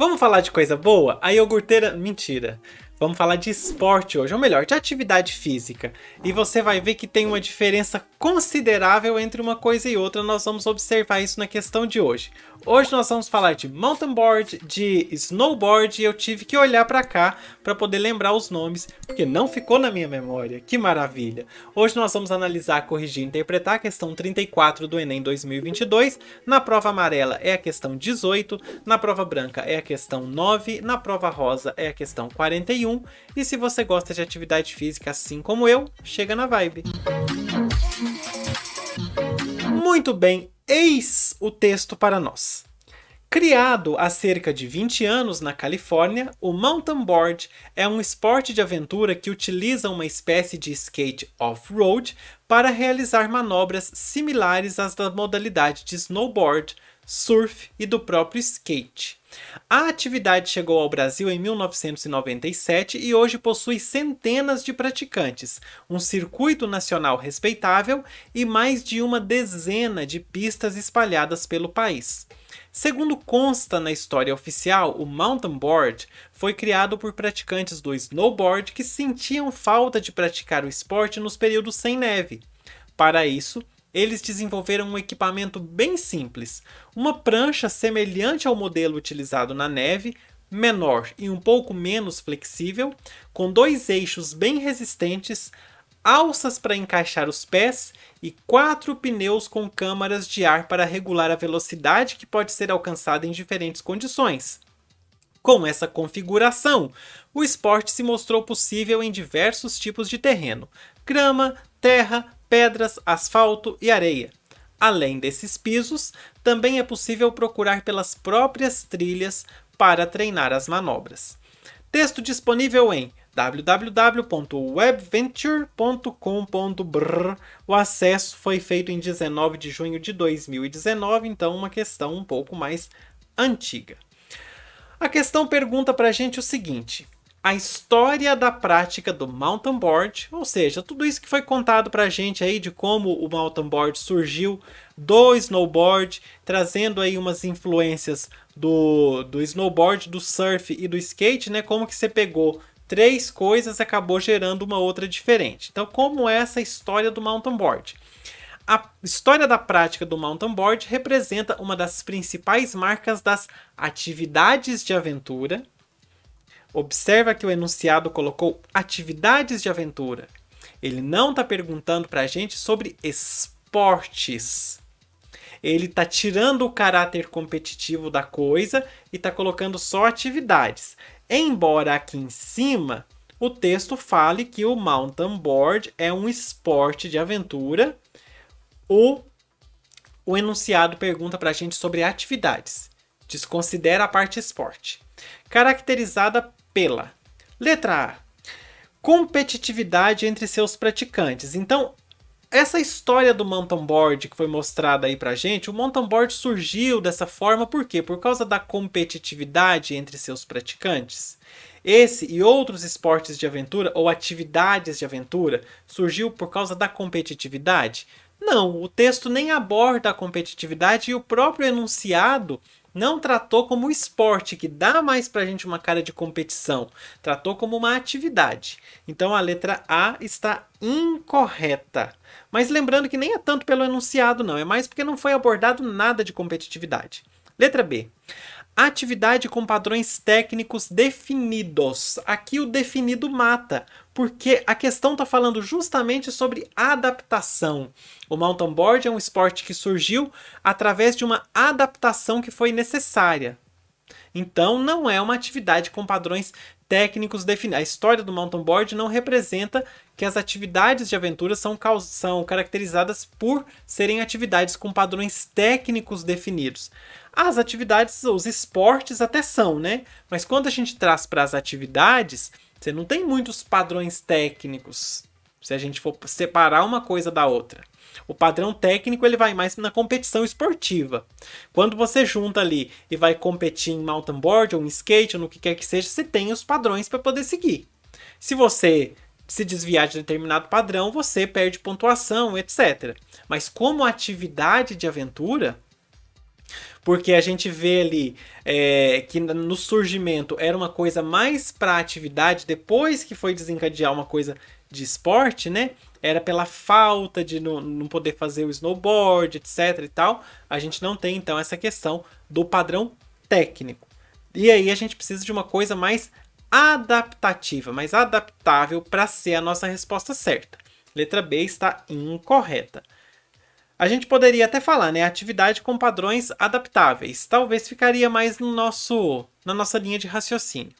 Vamos falar de coisa boa? A iogurteira. Mentira. Vamos falar de esporte hoje, ou melhor, de atividade física. E você vai ver que tem uma diferença considerável entre uma coisa e outra, nós vamos observar isso na questão de hoje. Hoje nós vamos falar de mountain board, de snowboard e eu tive que olhar para cá para poder lembrar os nomes, porque não ficou na minha memória. Que maravilha! Hoje nós vamos analisar, corrigir e interpretar a questão 34 do Enem 2022. Na prova amarela é a questão 18, na prova branca é a questão 9, na prova rosa é a questão 41. E se você gosta de atividade física assim como eu, chega na vibe. Muito bem, Eis o texto para nós. Criado há cerca de 20 anos na Califórnia, o mountain board é um esporte de aventura que utiliza uma espécie de skate off-road para realizar manobras similares às da modalidade de snowboard, surf e do próprio skate. A atividade chegou ao Brasil em 1997 e hoje possui centenas de praticantes, um circuito nacional respeitável e mais de uma dezena de pistas espalhadas pelo país. Segundo consta na história oficial, o mountain board foi criado por praticantes do snowboard que sentiam falta de praticar o esporte nos períodos sem neve. Para isso, eles desenvolveram um equipamento bem simples: uma prancha semelhante ao modelo utilizado na neve, menor e um pouco menos flexível, com dois eixos bem resistentes, alças para encaixar os pés e quatro pneus com câmaras de ar para regular a velocidade que pode ser alcançada em diferentes condições. Com essa configuração, o esporte se mostrou possível em diversos tipos de terreno: grama, terra, pedras, asfalto e areia. Além desses pisos, também é possível procurar pelas próprias trilhas para treinar as manobras. Texto disponível em www.webventure.com.br. O acesso foi feito em 19 de junho de 2019, então uma questão um pouco mais antiga. A questão pergunta para a gente o seguinte: a história da prática do mountain board, ou seja, tudo isso que foi contado para a gente aí de como o mountain board surgiu do snowboard, trazendo aí umas influências do, do snowboard, do surf e do skate, né? Como que você pegou três coisas e acabou gerando uma outra diferente. Então, como é essa história do mountain board? A história da prática do mountain board representa uma das principais marcas das atividades de aventura Observa que o enunciado colocou atividades de aventura. Ele não está perguntando para a gente sobre esportes. Ele está tirando o caráter competitivo da coisa e está colocando só atividades. Embora aqui em cima o texto fale que o mountain board é um esporte de aventura, o, o enunciado pergunta para a gente sobre atividades. Desconsidera a parte esporte caracterizada pela. Letra A. Competitividade entre seus praticantes. Então, essa história do mountain board que foi mostrada aí pra gente, o mountain board surgiu dessa forma por quê? Por causa da competitividade entre seus praticantes. Esse e outros esportes de aventura ou atividades de aventura surgiu por causa da competitividade? Não, o texto nem aborda a competitividade e o próprio enunciado não tratou como esporte, que dá mais para a gente uma cara de competição, tratou como uma atividade. Então a letra A está incorreta. Mas lembrando que nem é tanto pelo enunciado, não, é mais porque não foi abordado nada de competitividade. Letra B. Atividade com padrões técnicos definidos. Aqui o definido mata, porque a questão está falando justamente sobre adaptação. O mountain board é um esporte que surgiu através de uma adaptação que foi necessária. Então, não é uma atividade com padrões técnicos definidos. A história do mountain board não representa que as atividades de aventura são, são caracterizadas por serem atividades com padrões técnicos definidos. As atividades, os esportes até são, né? Mas quando a gente traz para as atividades, você não tem muitos padrões técnicos, se a gente for separar uma coisa da outra. O padrão técnico ele vai mais na competição esportiva. Quando você junta ali e vai competir em mountain board ou em skate ou no que quer que seja, você tem os padrões para poder seguir. Se você se desviar de determinado padrão, você perde pontuação, etc. Mas como atividade de aventura, porque a gente vê ali é, que no surgimento era uma coisa mais para atividade, depois que foi desencadear uma coisa de esporte, né? Era pela falta de não, não poder fazer o snowboard, etc e tal. A gente não tem então essa questão do padrão técnico. E aí a gente precisa de uma coisa mais adaptativa, mais adaptável para ser a nossa resposta certa. Letra B está incorreta. A gente poderia até falar, né? Atividade com padrões adaptáveis. Talvez ficaria mais no nosso, na nossa linha de raciocínio.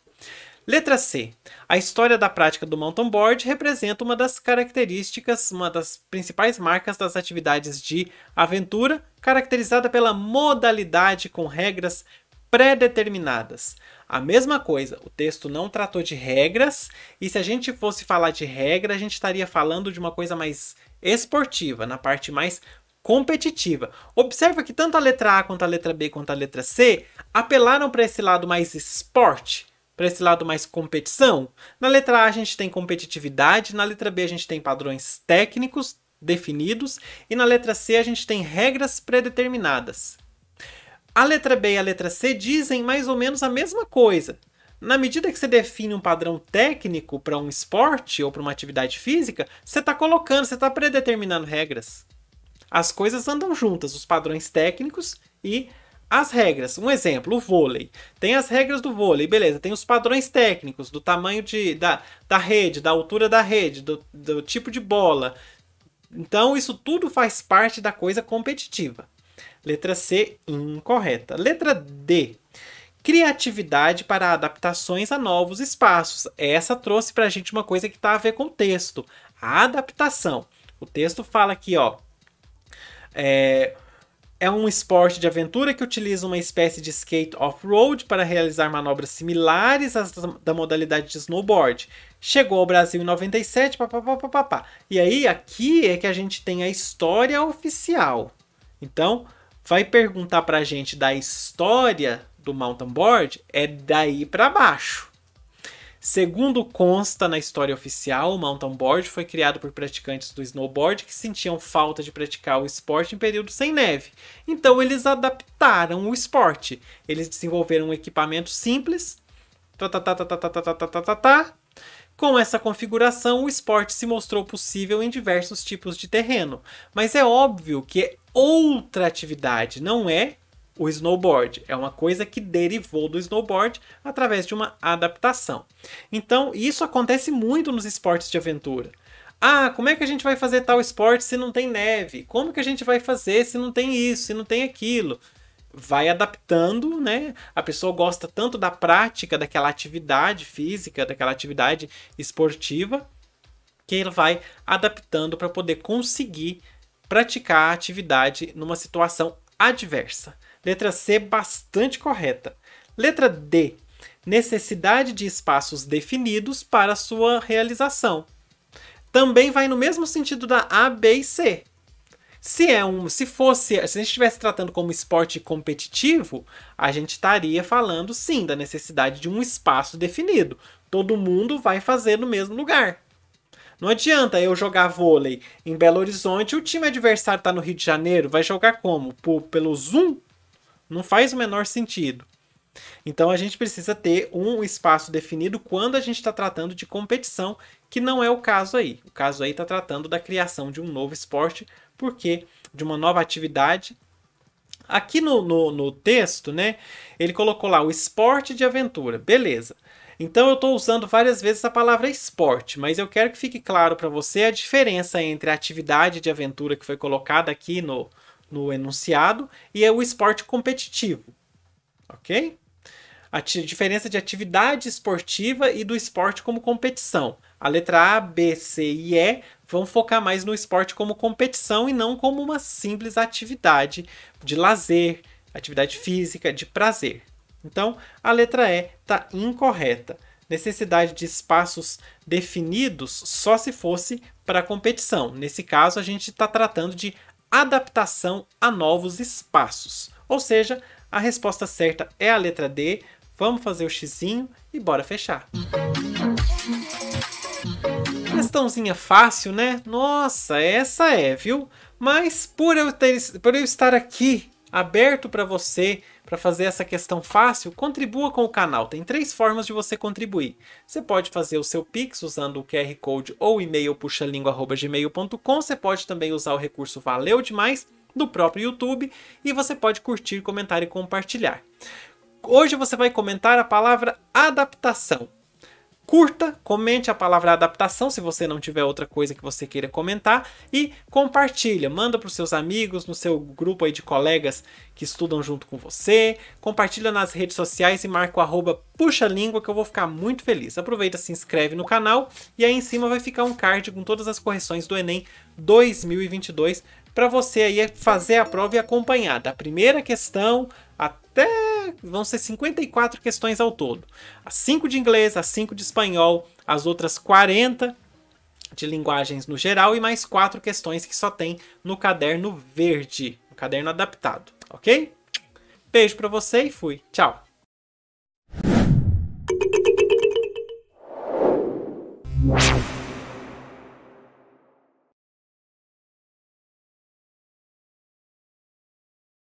Letra C. A história da prática do mountain board representa uma das características, uma das principais marcas das atividades de aventura, caracterizada pela modalidade com regras pré-determinadas. A mesma coisa, o texto não tratou de regras, e se a gente fosse falar de regra, a gente estaria falando de uma coisa mais esportiva, na parte mais competitiva. Observa que tanto a letra A quanto a letra B quanto a letra C apelaram para esse lado mais esporte, para esse lado mais competição. Na letra A a gente tem competitividade, na letra B a gente tem padrões técnicos definidos e na letra C a gente tem regras predeterminadas. A letra B e a letra C dizem mais ou menos a mesma coisa. Na medida que você define um padrão técnico para um esporte ou para uma atividade física, você está colocando, você está predeterminando regras as coisas andam juntas, os padrões técnicos e as regras. Um exemplo, o vôlei. Tem as regras do vôlei, beleza. Tem os padrões técnicos, do tamanho de, da, da rede, da altura da rede, do, do tipo de bola. Então, isso tudo faz parte da coisa competitiva. Letra C, incorreta. Letra D, criatividade para adaptações a novos espaços. Essa trouxe para a gente uma coisa que está a ver com o texto, a adaptação. O texto fala aqui, ó, é, é um esporte de aventura que utiliza uma espécie de skate off-road para realizar manobras similares às da modalidade de snowboard. Chegou ao Brasil em 97, papapá. E aí, aqui é que a gente tem a história oficial. Então, vai perguntar para a gente da história do mountain board, é daí para baixo. Segundo consta na história oficial, o mountain board foi criado por praticantes do snowboard que sentiam falta de praticar o esporte em período sem neve. Então eles adaptaram o esporte. Eles desenvolveram um equipamento simples. Com essa configuração, o esporte se mostrou possível em diversos tipos de terreno. Mas é óbvio que é outra atividade, não é o snowboard. É uma coisa que derivou do snowboard através de uma adaptação. Então, isso acontece muito nos esportes de aventura. Ah, como é que a gente vai fazer tal esporte se não tem neve? Como que a gente vai fazer se não tem isso, se não tem aquilo? vai adaptando, né? A pessoa gosta tanto da prática daquela atividade física, daquela atividade esportiva, que ela vai adaptando para poder conseguir praticar a atividade numa situação adversa. Letra C, bastante correta. Letra D, necessidade de espaços definidos para sua realização. Também vai no mesmo sentido da A, B e C. Se é um, se fosse, se a gente estivesse tratando como esporte competitivo, a gente estaria falando sim da necessidade de um espaço definido. Todo mundo vai fazer no mesmo lugar. Não adianta eu jogar vôlei em Belo Horizonte, o time adversário está no Rio de Janeiro, vai jogar como? Por, pelo Zoom? Não faz o menor sentido. Então a gente precisa ter um espaço definido quando a gente está tratando de competição, que não é o caso aí. O caso aí está tratando da criação de um novo esporte, porque de uma nova atividade. Aqui no, no, no texto, né, ele colocou lá o esporte de aventura, beleza. Então eu estou usando várias vezes a palavra esporte, mas eu quero que fique claro para você a diferença entre a atividade de aventura que foi colocada aqui no, no enunciado, e é o esporte competitivo, ok? A diferença de atividade esportiva e do esporte como competição. A letra A, B, C e E vão focar mais no esporte como competição e não como uma simples atividade de lazer, atividade física, de prazer. Então, a letra E está incorreta. Necessidade de espaços definidos só se fosse para competição. Nesse caso, a gente está tratando de adaptação a novos espaços. Ou seja, a resposta certa é a letra D. Vamos fazer o xizinho e bora fechar. Questãozinha fácil, né? Nossa, essa é, viu? Mas por eu, ter, por eu estar aqui aberto para você para fazer essa questão fácil, contribua com o canal. Tem três formas de você contribuir. Você pode fazer o seu Pix usando o QR Code ou e-mail puxalingua.gmail.com. Você pode também usar o recurso Valeu Demais do próprio YouTube e você pode curtir, comentar e compartilhar. Hoje você vai comentar a palavra adaptação curta, comente a palavra adaptação se você não tiver outra coisa que você queira comentar e compartilha, manda para os seus amigos, no seu grupo aí de colegas que estudam junto com você, compartilha nas redes sociais e marca o arroba puxa língua que eu vou ficar muito feliz. Aproveita, se inscreve no canal e aí em cima vai ficar um card com todas as correções do Enem 2022 para você aí fazer a prova e acompanhar da primeira questão até vão ser 54 questões ao todo. As 5 de inglês, as 5 de espanhol, as outras 40 de linguagens no geral e mais 4 questões que só tem no caderno verde, no caderno adaptado, ok? Beijo pra você e fui. Tchau.